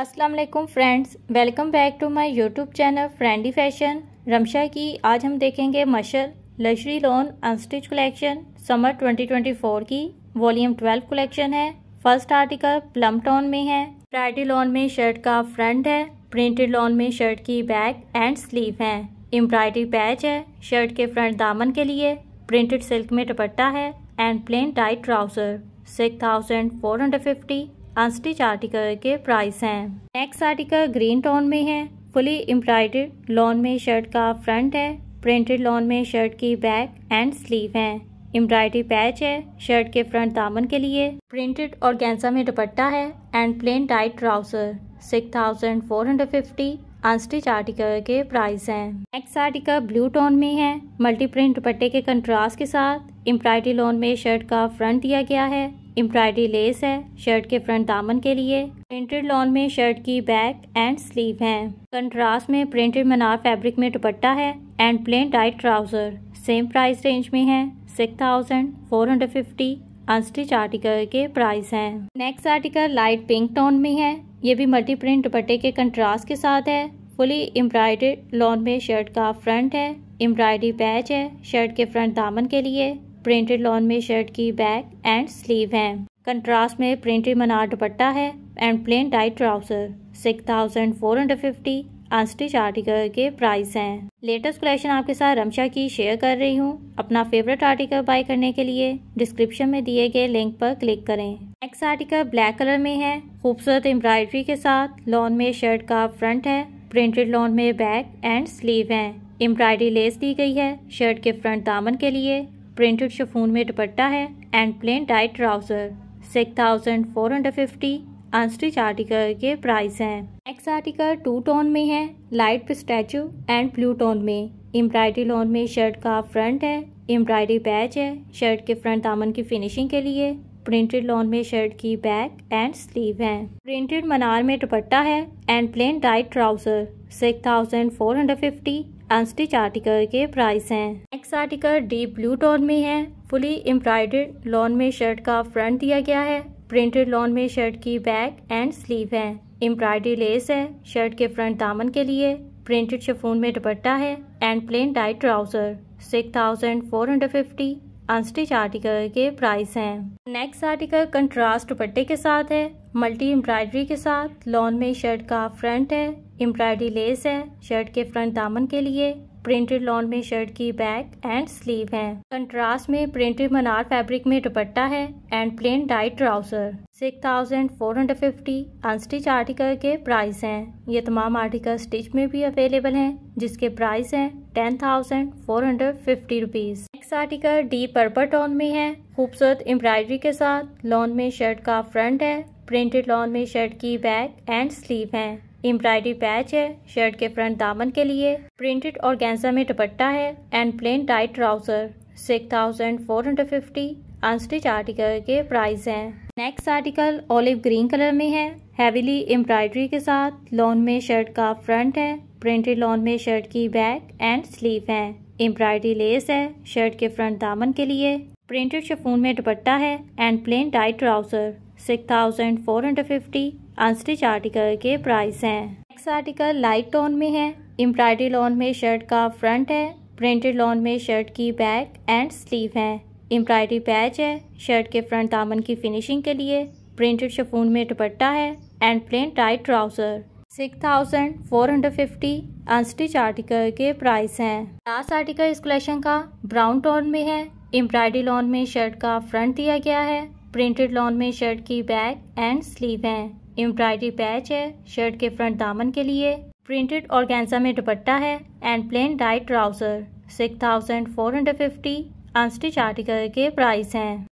अस्सलाम वालेकुम friends welcome back to my YouTube channel फ्रेंडी फैशन रमशा की आज हम देखेंगे मशर luxury lawn unstitch collection summer 2024 की वॉल्यूम 12 कलेक्शन है फर्स्ट आर्टिकल प्लम टोन में है ब्राइडल लोन में शर्ट का फ्रंट है प्रिंटेड लोन में शर्ट की बैक एंड स्लीव है एम्ब्रॉयडरी पैच है शर्ट के फ्रंट दामन के लिए प्रिंटेड सिल्क में दुपट्टा है and plain tight trouser six thousand four hundred fifty unstitch article के प्राइस हैं नेक्स्ट आर्टिकल ग्रीन टोन में है फुली एम्ब्रॉयडर्ड लॉन में शर्ट का फ्रंट है प्रिंटेड लॉन में शर्ट की बैक एंड स्लीव है एम्ब्रॉयडरी पैच है शर्ट के फ्रंट दामन के लिए प्रिंटेड और गेंसा में दुपट्टा है and plain tight trouser six thousand four hundred fifty unstitch article के प्राइस हैं नेक्स्ट आर्टिकल ब्लू टोन में है मल्टी प्रिंट दुपट्टे के कंट्रास्ट के साथ एम्ब्रॉयडरी लॉन में शर्ट का फ्रंट दिया गया है एम्ब्रॉयडरी लेस है शर्ट के फ्रंट दामन के लिए प्रिंटेड लॉन में शर्ट की बैक एंड स्लीव हैं कंट्रास्ट में प्रिंटेड मनार फैब्रिक में दुपट्टा है and plain tight trouser same price range में है six thousand four hundred fifty unstitch article के प्राइस हैं next article light pink tone में है ये भी मल्टी प्रिंट दुपट्टे के कंट्रास्ट के साथ है फुली एम्ब्रॉयडर्ड लॉन में शर्ट का फ्रंट है एम्ब्रॉयडरी पैच है शर्ट के फ्रंट दामन के लिए प्रिंटेड लॉन में शर्ट की बैक एंड स्लीव है कंट्रास्ट में प्रिंटेड मनार दुपट्टा है and plain tight trouser six thousand four hundred fifty unstitch article के प्राइस हैं लेटेस्ट कलेक्शन आपके साथ रमशा की शेयर कर रही हूँ अपना फेवरेट आर्टिकल बाय करने के लिए डिस्क्रिप्शन में दिए गए लिंक पर क्लिक करें नेक्स्ट आर्टिकल ब्लैक कलर में है खूबसूरत एम्ब्रॉयडरी के साथ लॉन में शर्ट का फ्रंट है प्रिंटेड लॉन में बैक एंड स्लीव है एम्ब्रॉयडरी लेस दी गई है शर्ट के फ्रंट दामन के लिए प्रिंटेड शफून में दुपट्टा है and plain tight trouser six thousand four hundred fifty unstitch article के प्राइस हैं नेक्स्ट आर्टिकल टू टोन में है लाइट स्टैचू एंड ब्लू टोन में एम्ब्रॉयडरी लॉन में शर्ट का फ्रंट है एम्ब्रॉयडरी बैच है शर्ट के फ्रंट दामन की फिनिशिंग के लिए प्रिंटेड लॉन में शर्ट की बैक एंड स्लीव है प्रिंटेड मनार में दुपट्टा है and plain tight trouser six thousand four hundred fifty unstitch article के प्राइस हैं आर्टिकल डीप ब्लू टोन में है फुली एम्ब्रॉयडर्ड लॉन में शर्ट का फ्रंट दिया गया है प्रिंटेड लॉन में शर्ट की बैक एंड स्लीव है एम्ब्रॉयडरी लेस है शर्ट के फ्रंट दामन के लिए प्रिंटेड शफून में दुपट्टा है and plain dyed trouser six thousand four hundred fifty unstitch article के प्राइस हैं नेक्स्ट आर्टिकल कंट्रास्ट दुपट्टे के साथ है मल्टी एम्ब्रॉयडरी के साथ लॉन में शर्ट का फ्रंट है एम्ब्रॉयडरी लेस है शर्ट के फ्रंट दामन के लिए प्रिंटेड लॉन में शर्ट की बैक एंड स्लीव है कंट्रास्ट में प्रिंटेड मनार फैब्रिक में दुपट्टा है and plain dyed trouser six thousand four hundred fifty unstitch article के प्राइस हैं ये तमाम आर्टिकल स्टिच में भी अवेलेबल हैं जिसके प्राइस हैं ten thousand four hundred fifty rupees next article deep purple tone में है खूबसूरत एम्ब्रॉयडरी के साथ लॉन में शर्ट का फ्रंट है प्रिंटेड लॉन में शर्ट की बैक एंड स्लीव है एम्ब्रॉयडरी पैच है शर्ट के फ्रंट दामन के लिए प्रिंटेड और गेंजा में दुपट्टा है and plain tight trouser six thousand four hundred fifty unstitch article के प्राइस हैं next article olive green colour में है हैवीली एम्ब्रॉयडरी के साथ लॉन में शर्ट का फ्रंट है प्रिंटेड लॉन में शर्ट की बैक एंड स्लीव है एम्ब्रॉयडरी लेस है शर्ट के फ्रंट दामन के लिए प्रिंटेड शफून में दुपट्टा है and plain tight trouser six thousand four hundred fifty unstitch article के प्राइस हैं नेक्स्ट आर्टिकल लाइट टोन में है एम्ब्रॉयडरी लॉन में शर्ट का फ्रंट है प्रिंटेड लॉन में शर्ट की बैक एंड स्लीव है एम्ब्रॉयडरी पैच है शर्ट के फ्रंट दामन की फिनिशिंग के लिए प्रिंटेड शफून में दुपट्टा है and plain tight trouser six thousand four hundred fifty unstitch article के प्राइस हैं लास्ट आर्टिकल इस कलेक्शन का ब्राउन टोन में है एम्ब्रॉयडरी लॉन में शर्ट का फ्रंट दिया गया है प्रिंटेड लॉन में शर्ट की बैक एंड स्लीव है एम्ब्रॉयडरी पैच है शर्ट के फ्रंट दामन के लिए प्रिंटेड और में दुपट्टा है and plain dyed trouser six thousand four hundred fifty unstitch article के प्राइस हैं